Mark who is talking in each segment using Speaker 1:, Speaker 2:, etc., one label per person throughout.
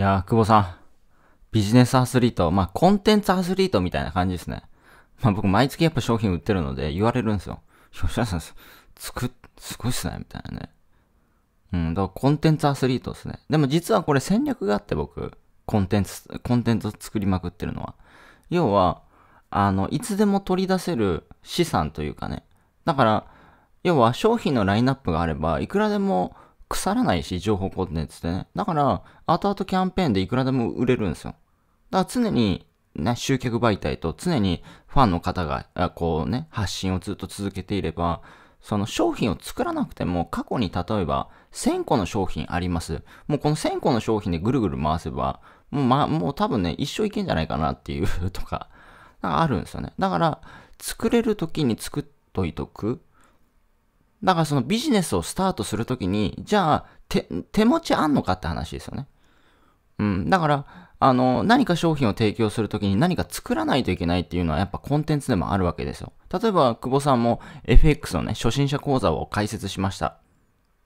Speaker 1: いやー、久保さん。ビジネスアスリート。まあ、コンテンツアスリートみたいな感じですね。まあ、僕、毎月やっぱ商品売ってるので、言われるんですよ。吉田さん、作っ、すごいっすね、みたいなね。うん、だからコンテンツアスリートですね。でも実はこれ戦略があって僕、コンテンツ、コンテンツ作りまくってるのは。要は、あの、いつでも取り出せる資産というかね。だから、要は商品のラインナップがあれば、いくらでも腐らないし、情報コンテンツってね。だから、後々キャンペーンでいくらでも売れるんですよ。だから常に、ね、集客媒体と常にファンの方が、こうね、発信をずっと続けていれば、その商品を作らなくても過去に例えば1000個の商品あります。もうこの1000個の商品でぐるぐる回せば、もうま、もう多分ね、一生いけんじゃないかなっていうとか、なんかあるんですよね。だから、作れる時に作っといとくだからそのビジネスをスタートするときに、じゃあ、手、手持ちあんのかって話ですよね。うん。だから、あの、何か商品を提供するときに何か作らないといけないっていうのはやっぱコンテンツでもあるわけですよ。例えば、久保さんも FX のね、初心者講座を開設しました。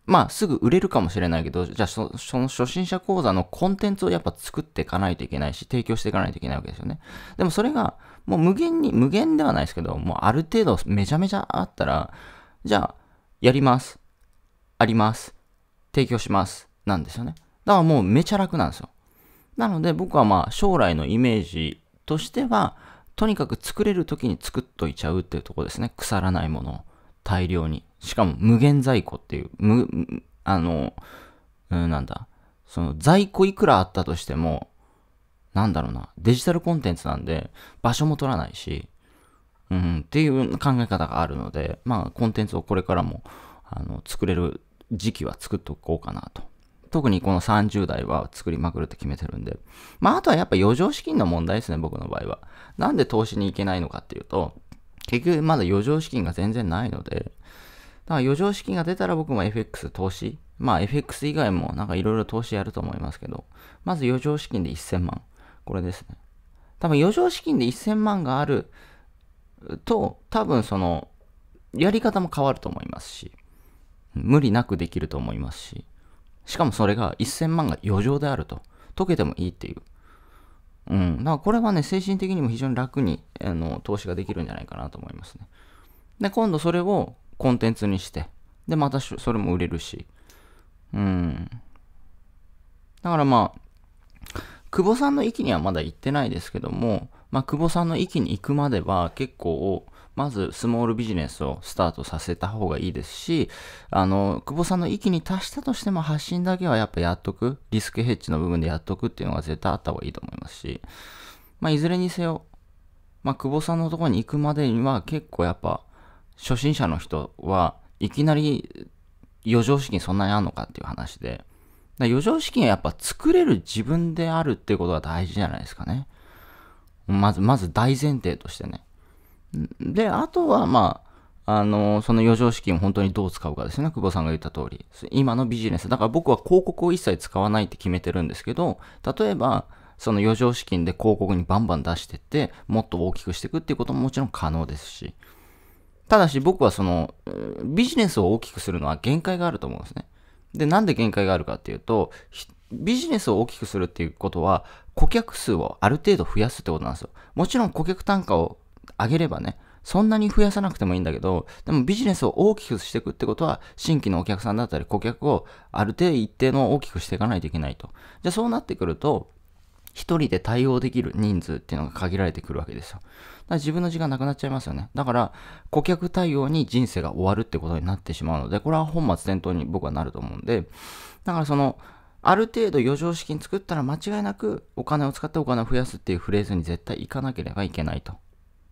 Speaker 1: まあ、すぐ売れるかもしれないけど、じゃあそ、その初心者講座のコンテンツをやっぱ作っていかないといけないし、提供していかないといけないわけですよね。でもそれが、もう無限に、無限ではないですけど、もうある程度めちゃめちゃあったら、じゃあ、やります、あります、提供します、なんですよね。だからもうめちゃ楽なんですよ。なので僕はまあ将来のイメージとしては、とにかく作れる時に作っといちゃうっていうとこですね。腐らないものを大量に。しかも無限在庫っていう、あの、うん、なんだ、その在庫いくらあったとしても、なんだろうな、デジタルコンテンツなんで場所も取らないし、うん、っていう考え方があるので、まあ、コンテンツをこれからも、あの、作れる時期は作っておこうかなと。特にこの30代は作りまくるって決めてるんで。まあ、あとはやっぱ余剰資金の問題ですね、僕の場合は。なんで投資に行けないのかっていうと、結局まだ余剰資金が全然ないので、だから余剰資金が出たら僕も FX 投資、まあ FX 以外もなんかいろいろ投資やると思いますけど、まず余剰資金で1000万。これですね。多分余剰資金で1000万があると、多分その、やり方も変わると思いますし、無理なくできると思いますし、しかもそれが1000万が余剰であると、解けてもいいっていう。うん。だからこれはね、精神的にも非常に楽に、あの、投資ができるんじゃないかなと思いますね。で、今度それをコンテンツにして、で、またそれも売れるし、うん。だからまあ、久保さんの域にはまだ行ってないですけども、まあ、久保さんの域に行くまでは結構、まずスモールビジネスをスタートさせた方がいいですし、あの、久保さんの域に達したとしても発信だけはやっぱやっとく、リスクヘッジの部分でやっとくっていうのが絶対あった方がいいと思いますし、まあ、いずれにせよ、まあ、久保さんのところに行くまでには結構やっぱ、初心者の人はいきなり余剰資金そんなにあんのかっていう話で、だ余剰資金はやっぱ作れる自分であるっていうことが大事じゃないですかね。まず、まず大前提としてね。で、あとは、まあ、あの、その余剰資金を本当にどう使うかですね。久保さんが言った通り。今のビジネス。だから僕は広告を一切使わないって決めてるんですけど、例えば、その余剰資金で広告にバンバン出してって、もっと大きくしていくっていうことももちろん可能ですし。ただし僕はその、ビジネスを大きくするのは限界があると思うんですね。で、なんで限界があるかっていうと、ビジネスを大きくするっていうことは、顧客数をある程度増やすってことなんですよ。もちろん顧客単価を上げればね、そんなに増やさなくてもいいんだけど、でもビジネスを大きくしていくってことは、新規のお客さんだったり顧客をある程度一定の大きくしていかないといけないと。じゃあそうなってくると、一人で対応できる人数っていうのが限られてくるわけですよ。だから自分の時間なくなっちゃいますよね。だから、顧客対応に人生が終わるってことになってしまうので、これは本末転倒に僕はなると思うんで、だからその、ある程度余剰資金作ったら間違いなくお金を使ってお金を増やすっていうフレーズに絶対いかなければいけないと。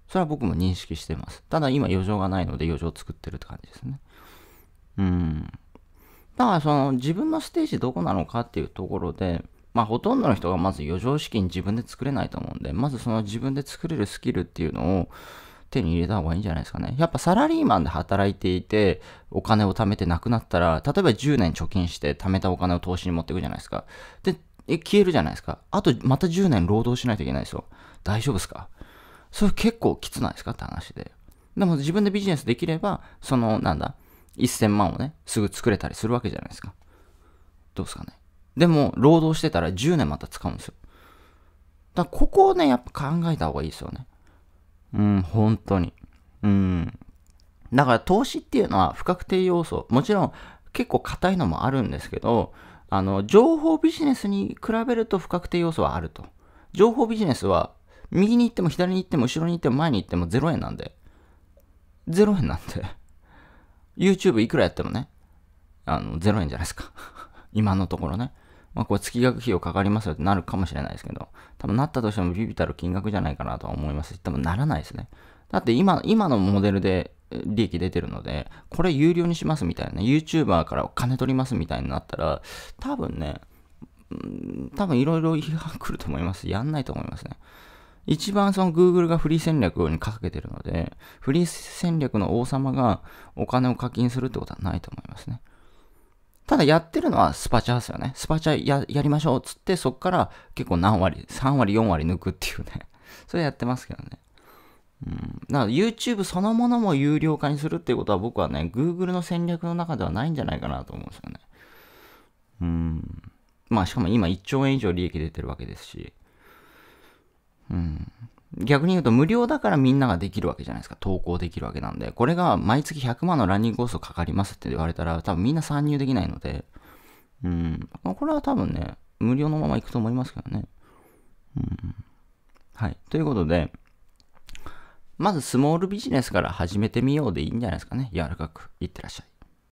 Speaker 1: それは僕も認識してます。ただ今余剰がないので余剰作ってるって感じですね。うん。だからその自分のステージどこなのかっていうところで、まあ、ほとんどの人がまず余剰資金自分で作れないと思うんで、まずその自分で作れるスキルっていうのを手に入れた方がいいんじゃないですかね。やっぱサラリーマンで働いていて、お金を貯めてなくなったら、例えば10年貯金して貯めたお金を投資に持っていくじゃないですか。で、え消えるじゃないですか。あと、また10年労働しないといけないですよ。大丈夫ですかそれ結構きつないですかって話で。でも自分でビジネスできれば、その、なんだ、1000万をね、すぐ作れたりするわけじゃないですか。どうですかね。でも、労働してたら10年また使うんですよ。だここをね、やっぱ考えた方がいいですよね。うん、本当に。うん。だから投資っていうのは不確定要素。もちろん結構硬いのもあるんですけど、あの、情報ビジネスに比べると不確定要素はあると。情報ビジネスは右に行っても左に行っても後ろに行っても前に行っても0円なんで。0円なんで。YouTube いくらやってもね、あの、0円じゃないですか。今のところね。まあ、これ月額費用かかりますよってなるかもしれないですけど、多分なったとしてもビビたる金額じゃないかなとは思いますし、多分ならないですね。だって今、今のモデルで利益出てるので、これ有料にしますみたいな、ね、YouTuber からお金取りますみたいになったら、多分ね、多分いろいろ批判来ると思います。やんないと思いますね。一番その Google がフリー戦略に掲げてるので、フリー戦略の王様がお金を課金するってことはないと思いますね。ただやってるのはスパチャですよね。スパチャややりましょうっつって、そっから結構何割、3割、4割抜くっていうね。それやってますけどね。うん。だから YouTube そのものも有料化にするっていうことは僕はね、Google の戦略の中ではないんじゃないかなと思うんですよね。うん。まあしかも今1兆円以上利益出てるわけですし。うん。逆に言うと無料だからみんなができるわけじゃないですか。投稿できるわけなんで。これが毎月100万のランニングコストかかりますって言われたら、多分みんな参入できないので、うん。これは多分ね、無料のままいくと思いますけどね。うん。はい。ということで、まずスモールビジネスから始めてみようでいいんじゃないですかね。柔らかく。いってらっしゃい。